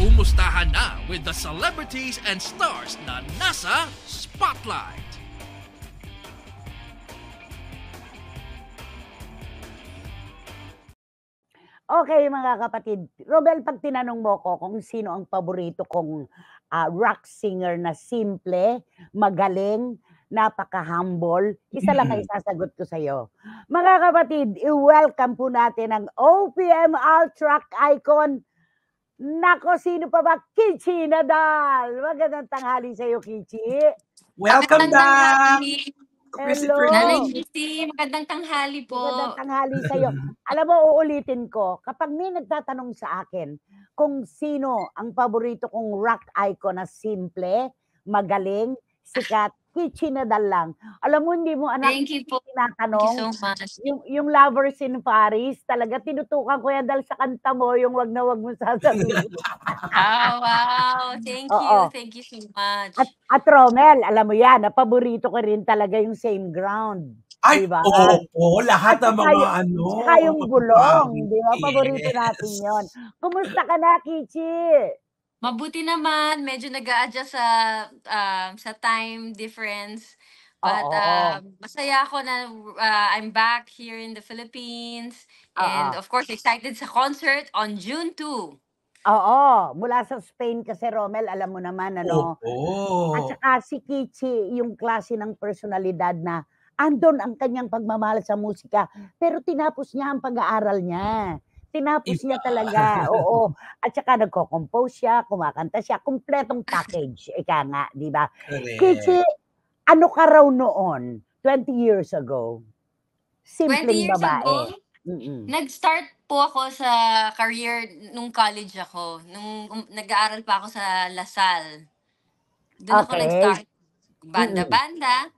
Kumustahan na with the celebrities and stars na nasa Spotlight. Okay mga kapatid, Robel, pag tinanong mo ko kung sino ang paborito kong uh, rock singer na simple, magaling, napaka-humble, isa lang ay sasagot ko sa iyo. Mga kapatid, i-welcome po natin ang OPM Ultrack icon, Nako, sino pa ba? Kichi Nadal! Magandang tanghali sa iyo, Kichi. Welcome back! Hello. Nanay Kichi, magandang tanghali po. Magandang tanghali sa iyo. Alam mo, uulitin ko, kapag may nagtatanong sa akin kung sino ang paborito kong rock icon na simple, magaling, sikat, kitchinadal lang. Alam mo, hindi mo anak Thank you po. tinatanong. Thank you so much. Yung, yung lovers in Paris, talaga tinutukan ko yan dal sa kanta mo, yung wag na wag mo sasabihin. oh, wow. Thank you. Oo. Thank you so much. At, at Romel, alam mo yan, napaborito ko rin talaga yung same ground. Ay, diba? oo, oo, lahat ng mga yung, ano. Saka yung gulong, di ba? Paborito natin yon. Kumusta ka na, Kichi? Mabuti naman, medyo nag-a-adjust sa, um, sa time difference. But Oo. um, masaya ako na uh, I'm back here in the Philippines. And Oo. of course, excited sa concert on June 2. Oo, mula sa Spain kasi Romel, alam mo naman ano. At saka si Kichi, yung klase ng personalidad na andon ang kanyang pagmamahal sa musika, pero tinapos niya ang pag-aaral niya. Tinapos niya talaga. Oo. At saka nagko-compose siya, kumakanta siya, kumpletong package. Ika nga, di ba? Kasi, ano ka raw noon, 20 years ago? Simple 20 years babae. ago, Mm-mm. nag-start po ako sa career nung college ako. Nung um, nag-aaral pa ako sa Lasal. Doon okay. ako nag-start. Banda-banda.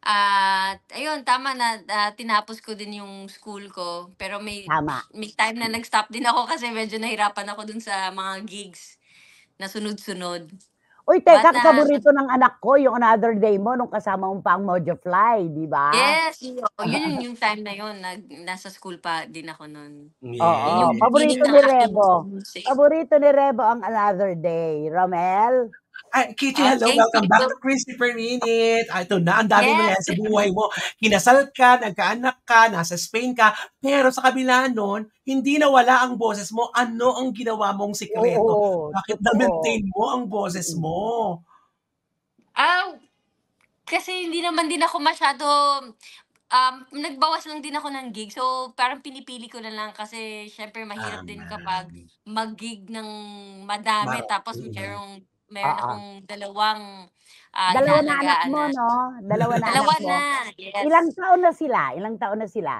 At ayun, tama na ah, tinapos ko din yung school ko. Pero may, Tama. may time na nag-stop din ako kasi medyo nahirapan ako dun sa mga gigs na sunod-sunod. Uy, teka, But, ah, paborito ng anak ko, yung Another Day mo, nung kasama mo pa ang Mojo Fly, di ba? Yes, yun, yun yung time na yun. Nag, nasa school pa din ako nun. Oo, Yun yung- yun paborito ni Rebo. sa Paborito ni Rebo ang Another Day. Romel? Ay, Kitty, hello. Okay, Welcome back to Crispy Per Minute. Ay, ito na, ang dami yes. mo yan sa buhay mo. Kinasal ka, nagkaanak ka, nasa Spain ka. Pero sa kabila nun, hindi nawala ang boses mo. Ano ang ginawa mong sikreto? Oo, Bakit na-maintain mo ang boses mo? Ah, kasi hindi naman din ako masyado um, nagbawas lang din ako ng gig. So, parang pinipili ko na lang kasi syempre mahirap Tama. din kapag mag-gig ng madami Mar- tapos mayroong mm meron Oo. akong dalawang ah, Dalawa na anak mo, no? Dalawa na Dalawa anak na, yes. Ilang taon na sila? Ilang taon na sila?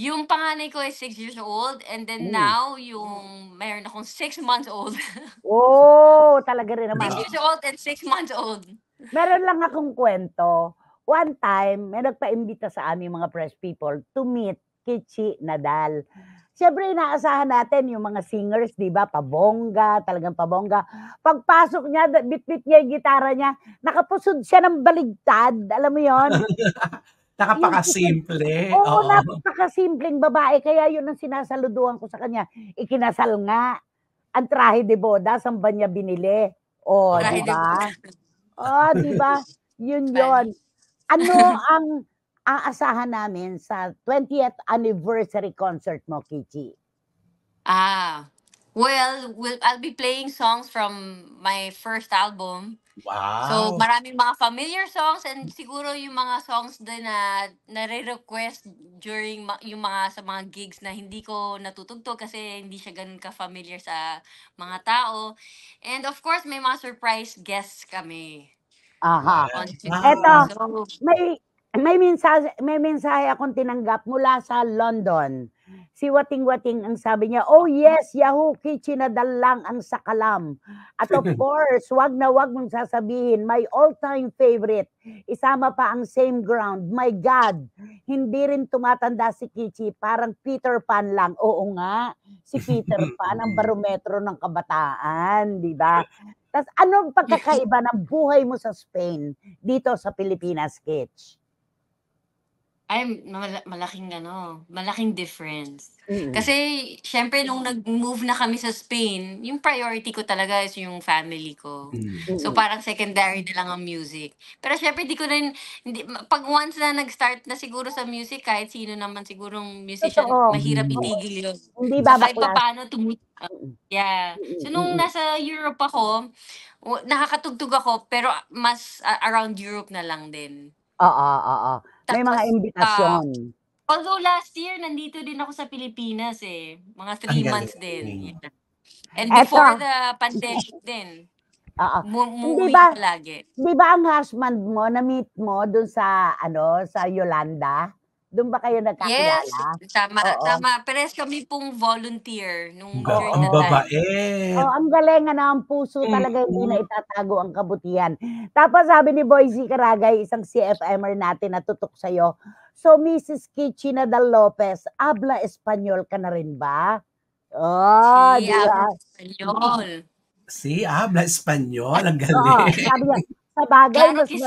Yung panganay ko is 6 years old and then Mm. now yung meron akong 6 months old. Oh, talaga rin naman. 6 years old and 6 months old. Meron lang akong kwento. One time, may nagpaimbita sa amin mga press people to meet Kichi Nadal. Siyempre, inaasahan natin yung mga singers, di ba? Pabongga, talagang pabongga. Pagpasok niya, bitbit niya yung gitara niya, nakapusod siya ng baligtad. Alam mo yon Nakapakasimple. Oo, oh, napakasimpleng babae. Kaya yun ang sinasaluduhan ko sa kanya. Ikinasal nga. Ang trahe de boda, saan ba niya binili? O, oh, di ba? O, oh, di ba? Yun yon Ano ang aasahan namin sa 20th anniversary concert mo, Kichi? Ah, well, well, I'll be playing songs from my first album. Wow. So, maraming mga familiar songs and siguro yung mga songs din na nare-request during ma- yung mga sa mga gigs na hindi ko natutugtog kasi hindi siya ganun ka-familiar sa mga tao. And of course, may mga surprise guests kami. Aha. Ito, may may mensahe, may mensahe akong tinanggap mula sa London. Si Wating-Wating ang sabi niya, oh yes, Yahoo Kitchen na dalang ang sakalam. At of course, wag na wag mong sasabihin, my all-time favorite, isama pa ang same ground. My God, hindi rin tumatanda si Kichi, parang Peter Pan lang. Oo nga, si Peter Pan ang barometro ng kabataan, di ba? Tapos anong pagkakaiba ng buhay mo sa Spain dito sa Pilipinas, Kitch? Ay, mala malaking ano, malaking difference. Mm. Kasi syempre, nung nag-move na kami sa Spain, yung priority ko talaga is yung family ko. Mm. So parang secondary na lang ang music. Pero syempre, di ko rin, hindi, pag once na nag-start na siguro sa music, kahit sino naman sigurong musician, Totoo. mahirap itigil yun. Hindi ba kahit babaklas. paano tumut Yeah. So nung nasa Europe ako, w- nakakatugtog ako pero mas ah, around Europe na lang din. Oo, oo. May mga imbitasyon. ah, although last year, nandito din ako sa Pilipinas eh. Mga three Ang galing. months din. Yeah. And Eto. before the pandemic din. Oo. Mu- Hindi Moving ba- palagi. Di ba ang husband mo, na-meet mo dun sa, ano, sa Yolanda? Doon ba kayo nagkakilala? Yes, tama, Oo. tama. Pares kami pong volunteer nung Ang during ang that time. Oh, ang galing na ano, ang puso mm, talaga hindi na mm. itatago ang kabutihan. Tapos sabi ni Boy Z isang CFMR natin na tutok sa'yo, So Mrs. Kitchina Dal Lopez, habla Espanyol ka na rin ba? Oh, di ba? Espanyol. Si habla Espanyol. Ang Oo, galing. sabi niya, sa bagay, Claro mas que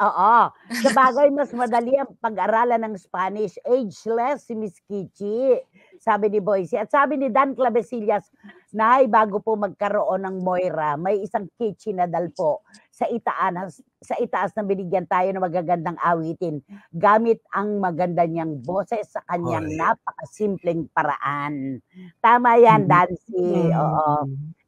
Oo. Sa bagay, mas madali ang pag-aralan ng Spanish. Ageless si Miss Kichi, sabi ni Boise. At sabi ni Dan Clavesillas, Nay, bago po magkaroon ng Moira, may isang Kichi na dalpo sa itaan, sa itaas na binigyan tayo ng magagandang awitin gamit ang maganda niyang boses sa kanyang napakasimpleng paraan. Tama yan, mm-hmm. Dancy. Mm-hmm. Oo.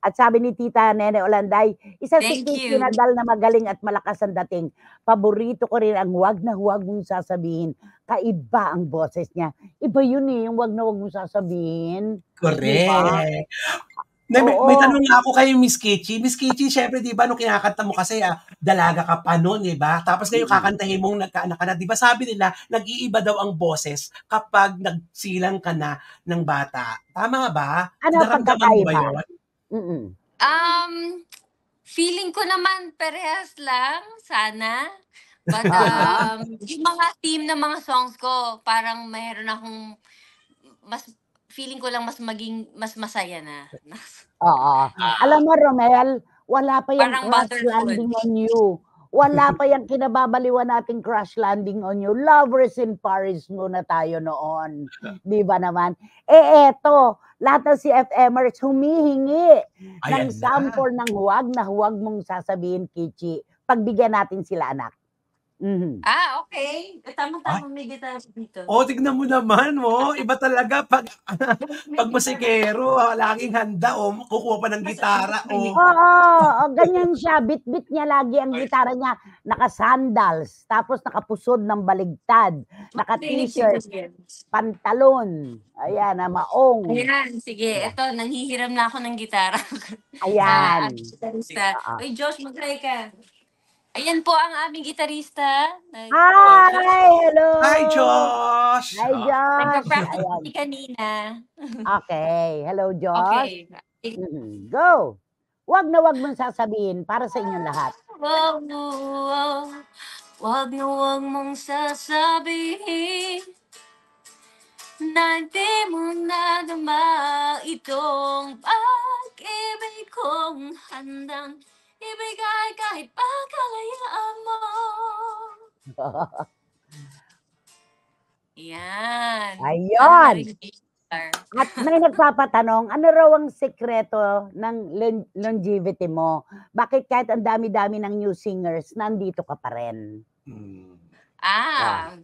At sabi ni Tita Nene Olanday, isa Thank si Kate Nadal na magaling at malakas ang dating. Paborito ko rin ang wag na huwag mong sasabihin. Kaiba ang boses niya. Iba yun eh, yung wag na huwag mong sasabihin. Correct. Diba? Na, may, may tanong nga ako kay Miss Kitchy. Miss Kitchy, syempre, di ba, nung kinakanta mo kasi, ah, dalaga ka pa noon, di ba? Tapos ngayon mm-hmm. kakantahin mong nagkaanak ka na. Di ba sabi nila, nag-iiba daw ang boses kapag nagsilang ka na ng bata. Tama ba? Ano Naramdaman pagkakaiba? Ba yun? Mm. Um, feeling ko naman parehas lang, sana. But ah. um, yung mga theme ng mga songs ko, parang mayroon akong mas feeling ko lang mas maging mas masaya na. Oo. Uh, ah, ah. Alam mo Romel, wala pa yung parang crash landing on you. Wala pa yung kinababaliwan nating crash landing on you. Lovers in Paris muna tayo noon. Di ba naman? Eh eto, lahat ng CFMers humihingi Ayan ng sample na. ng huwag na huwag mong sasabihin, Kichi. Pagbigyan natin sila, anak. Mhm. Ah, okay. Ay, Tama-tama may gitara dito. oh, tignan mo naman, oh. Iba talaga pag pag masikero, laging handa, oh, kukuha pa ng Mas, gitara, oh. Oo, oo, ganyan siya. Bit-bit niya lagi ang gitara niya. Naka-sandals, tapos nakapusod ng baligtad, naka-t-shirt, pantalon, ayan, na maong, Ayan, sige. Yeah. Ito, nanghihiram na ako ng gitara. ah, ayan. ang Josh, mag-try ka. Ayan po ang aming gitarista. Nag- Hi! Hello! Hi, Josh! Hi, ah. Josh! Nagpa-practice ni kanina. okay. Hello, Josh. Okay. Go! Huwag na wag mong sasabihin para sa inyong lahat. Wow, wow, wow. Wag na wag mong sasabihin na di mo na dama itong pag-ibig kong handang ibigay kahit pagkalayaan mo. Yan. Ayun. At may nagpapatanong, ano raw ang sekreto ng longevity mo? Bakit kahit ang dami-dami ng new singers, nandito ka pa rin? Hmm. Ah, yeah.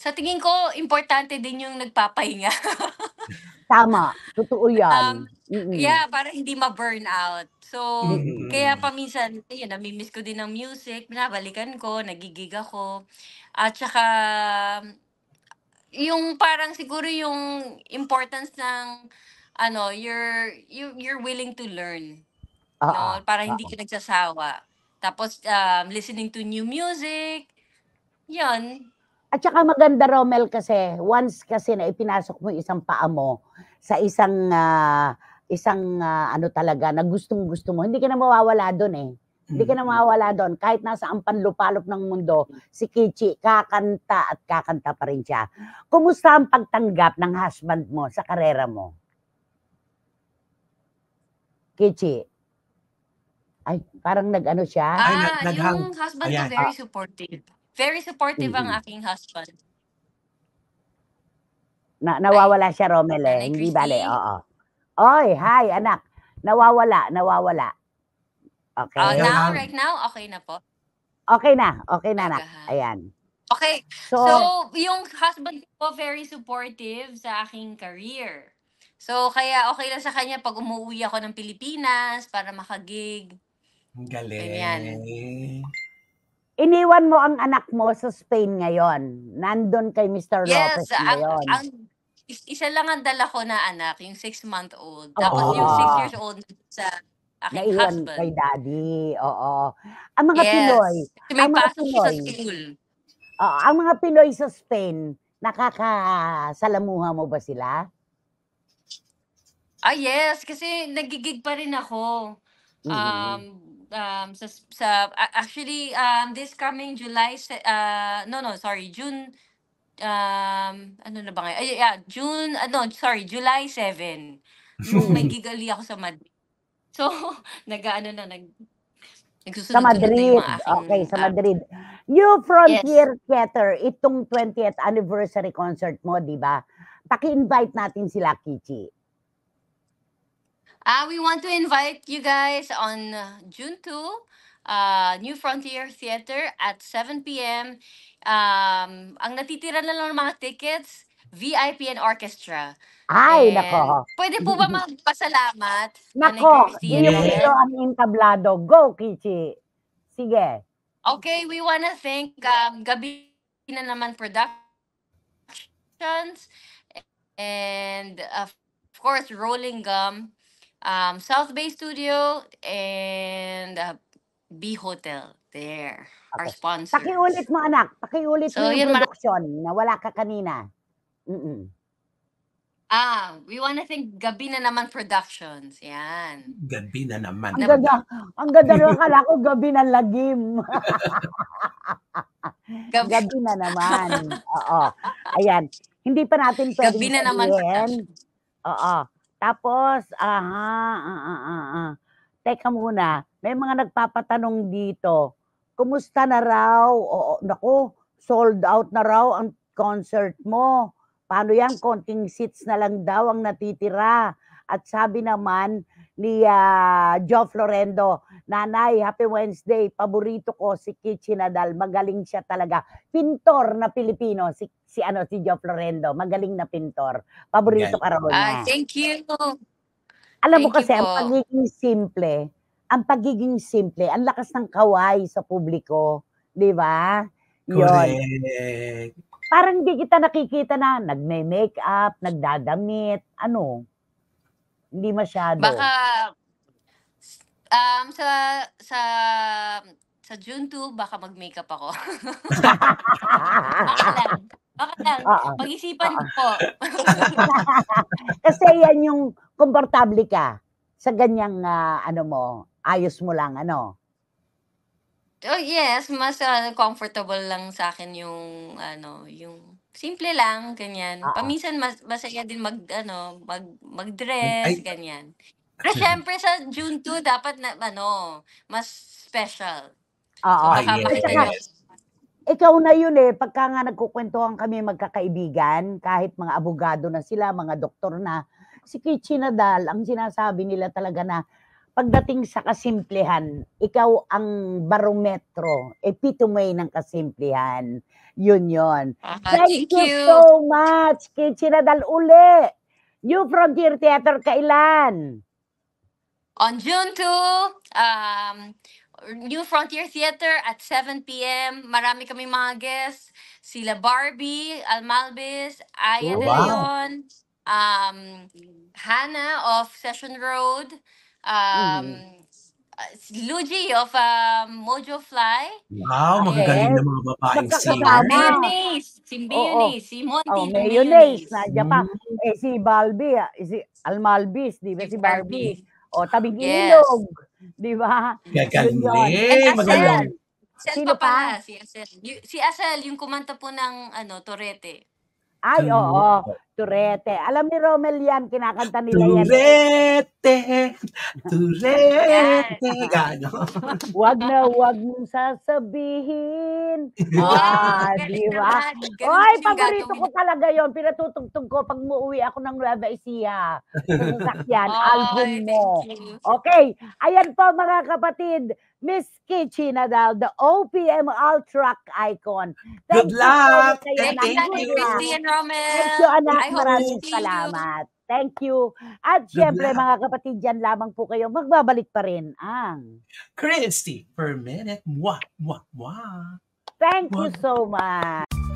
Sa tingin ko, importante din yung nagpapahinga. Tama. Totoo yan. Um, Mm-mm. Yeah, para hindi ma-burn out. So, Mm-mm. kaya paminsan, yun, namimiss ko din ng music, binabalikan ko, nagigig ako. At saka, yung parang siguro yung importance ng, ano, you're, you, you're willing to learn. Oo. Ah, no? Ah. Para hindi Oo. Ah, ka nagsasawa. Tapos, um, listening to new music. Yun. At saka maganda, Romel, kasi once kasi na ipinasok mo isang paa mo sa isang, uh, isang uh, ano talaga, na gustong-gusto mo, hindi ka na mawawala doon eh. Hindi ka na mm. mawawala doon. Kahit nasa ang panlupalop ng mundo, si Kichi kakanta at kakanta pa rin siya. Kumusta ang pagtanggap ng husband mo sa karera mo? Kichi. Ay, parang nag-ano siya? Ah, Ay, nag- yung husband ko very supportive. Very supportive mm-hmm. ang aking husband. Na, nawawala siya, Romel, eh. Hindi bale, oo. Oy, hi, anak. Nawawala, nawawala. Okay. Uh, now, right now, okay na po. Okay na, okay na, anak. Ayan. Okay. So, so, yung husband ko very supportive sa aking career. So, kaya okay lang sa kanya pag umuwi ako ng Pilipinas para makagig. Ang galing. Ganyan. Iniwan mo ang anak mo sa Spain ngayon. Nandun kay Mr. Yes, Lopez ngayon. Ang, isa lang ang dala ko na anak, yung six-month-old. Tapos Oo. yung six-years-old sa aking Naiwan husband. kay daddy. Oo. Ang mga yes. Pinoy. Kasi may pasok sa school. Oo, ang mga Pinoy sa Spain, nakakasalamuha mo ba sila? Ah, yes. Kasi nagigig pa rin ako. Mm-hmm. Um, Mm-hmm um sa, sa actually um this coming July uh no no sorry June um ano na ba ngayon? Ay, yeah, June ano uh, sorry July 7. June. May hmm. gigali ako sa Madrid. So nagaano na nag Nagsusunod sa Madrid. okay, sa um, Madrid. You Frontier yes. Theater, itong 20th anniversary concert mo, di ba? Paki-invite natin sila, Kichi. Uh, we want to invite you guys on uh, June 2, uh, New Frontier Theater at 7 p.m. Um, ang natitira na lang mga tickets, VIP and orchestra. Ay, And nako. Pwede po ba magpasalamat? Nako, Nanay Christine? yun yung ang entablado. Go, Kichi. Sige. Okay, we want to thank um, Gabi na naman Productions and uh, of course Rolling Gum um, South Bay Studio and uh, B Hotel. There, our sponsors. Pakiulit mo anak, pakiulit So, mo yung mara- production na wala ka kanina. Mm-mm. Ah, we wanna thank Gabi na naman Productions. Yan. Gabi na naman. Ang ganda, ang ganda naman kala ko gabi ng lagim. Gabi, Gabi na naman. Oo. Ayan. Hindi pa natin pwedeng Gabi na naman Oo. Tapos, aha, ah, ah, Teka muna, may mga nagpapatanong dito. Kumusta na raw? O, naku, sold out na raw ang concert mo. Paano yan? Konting seats na lang daw ang natitira. At sabi naman, ni uh, ah, Joe Florendo. Nanay, happy Wednesday. Paborito ko si Kichi Nadal. Magaling siya talaga. Pintor na Pilipino si si ano si Joe Florendo. Magaling na pintor. Paborito okay. ka raw niya. Uh, thank you. Alam thank mo kasi ang pagiging simple, ang pagiging simple, ang lakas ng kaway sa publiko, 'di ba? Correct. Parang di kita nakikita na nagme-makeup, nagdadamit, ano. Hindi masyado. Baka um, sa sa sa June 2 baka mag-makeup ako. baka lang. Baka lang. Pag-isipan uh-uh. po. Kasi yan yung komportable ka sa ganyang uh, ano mo, ayos mo lang ano. Oh yes, mas uh, comfortable lang sa akin yung ano, yung Simple lang, ganyan. Oo. Paminsan mas masaya din mag ano, mag mag-dress, Ay. ganyan. Pero syempre sa June 2 dapat na ano, mas special. Oo. Ay, baka yes, Ikaw na yun eh, pagka nga nagkukwentuhan kami magkakaibigan, kahit mga abogado na sila, mga doktor na, si Kitchi Nadal, ang sinasabi nila talaga na pagdating sa kasimplihan, ikaw ang barometro, epitome ng kasimplihan. Yun yun. Uh, Thank, thank you, you so much, Kitchina Dal uli. New Frontier Theater kailan? On June 2, um, New Frontier Theater at 7 p.m. Marami kami mga guests. Sila Barbie, Almalbis, Aya oh, wow. De Leon, um, Hannah of Session Road, um, mm. uh, Luigi of um, Mojo Fly. Wow, magagaling na mga babaeng singer. Mayonnaise. Si Mayonnaise. Si Monty. Oh, na mayonnaise. Nandiyan pa. Mm. Eh, si Balbi, ah, si Almalbis, di ba? Si Balbi. O, oh, tabing Yes. ilog. Di ba? Gagaling. Yun eh, Magaling. Sino pa Si Asel. si Asel, yung kumanta po ng ano, Torete. Ay, Turete. oo. Turete. Alam ni Romel yan, kinakanta nila yan. Turete! Turete! Gano. Huwag na huwag mong sasabihin. ah, di ba? Oy, paborito ko talaga yon Pinatutugtog ko pag muuwi ako ng Nueva Ecija. Sa sasakyan, album mo. Okay. Ayan po mga kapatid. Miss Kichi Nadal, the OPM Ultruck icon. Thank Good luck! You thank, thank you, Christine Romel. Thank you, anak. Maraming salamat. Thank you. At Good syempre, luck. mga kapatid, dyan lamang po kayo. Magbabalik pa rin ang... Credits per minute. Mwah, mwah, mwah. Thank mwah. you so much.